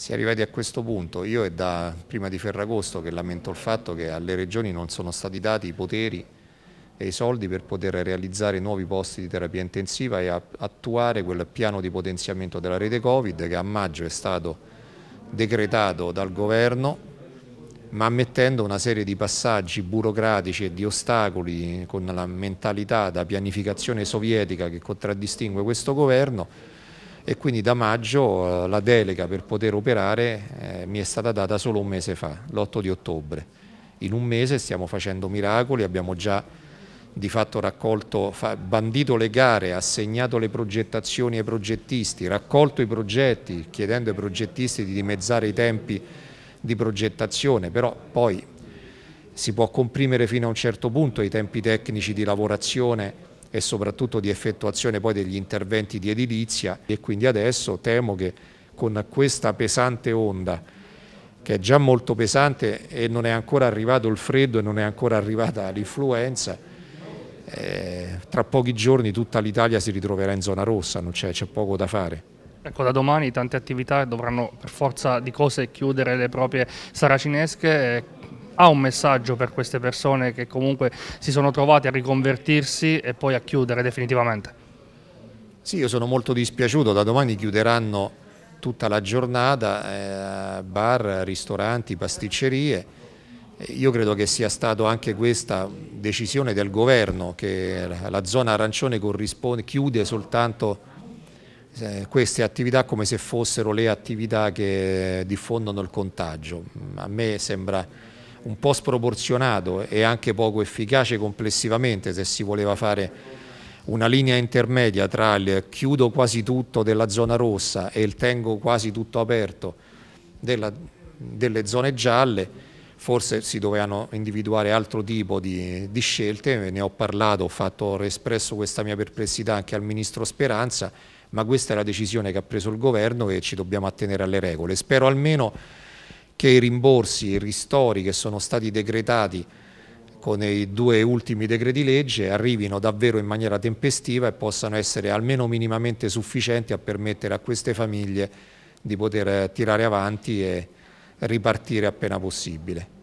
si è arrivati a questo punto. Io è da prima di Ferragosto che lamento il fatto che alle regioni non sono stati dati i poteri e i soldi per poter realizzare nuovi posti di terapia intensiva e attuare quel piano di potenziamento della rete Covid che a maggio è stato decretato dal governo ma ammettendo una serie di passaggi burocratici e di ostacoli con la mentalità da pianificazione sovietica che contraddistingue questo governo e quindi da maggio eh, la delega per poter operare eh, mi è stata data solo un mese fa, l'8 di ottobre. In un mese stiamo facendo miracoli, abbiamo già di fatto raccolto, bandito le gare, assegnato le progettazioni ai progettisti, raccolto i progetti, chiedendo ai progettisti di dimezzare i tempi di progettazione, però poi si può comprimere fino a un certo punto i tempi tecnici di lavorazione e soprattutto di effettuazione poi degli interventi di edilizia e quindi adesso temo che con questa pesante onda che è già molto pesante e non è ancora arrivato il freddo e non è ancora arrivata l'influenza, eh, tra pochi giorni tutta l'Italia si ritroverà in zona rossa, non c'è poco da fare. Ecco, da domani tante attività dovranno per forza di cose chiudere le proprie saracinesche. Eh, ha un messaggio per queste persone che comunque si sono trovate a riconvertirsi e poi a chiudere definitivamente? Sì, io sono molto dispiaciuto, da domani chiuderanno tutta la giornata, eh, bar, ristoranti, pasticcerie. Io credo che sia stata anche questa decisione del governo che la zona arancione chiude soltanto eh, queste attività come se fossero le attività che diffondono il contagio. A me sembra un po' sproporzionato e anche poco efficace complessivamente se si voleva fare una linea intermedia tra il chiudo quasi tutto della zona rossa e il tengo quasi tutto aperto della, delle zone gialle, forse si dovevano individuare altro tipo di, di scelte, ne ho parlato, ho, fatto, ho espresso questa mia perplessità anche al Ministro Speranza, ma questa è la decisione che ha preso il Governo e ci dobbiamo attenere alle regole. Spero almeno che i rimborsi, i ristori che sono stati decretati con i due ultimi decreti legge arrivino davvero in maniera tempestiva e possano essere almeno minimamente sufficienti a permettere a queste famiglie di poter tirare avanti e ripartire appena possibile.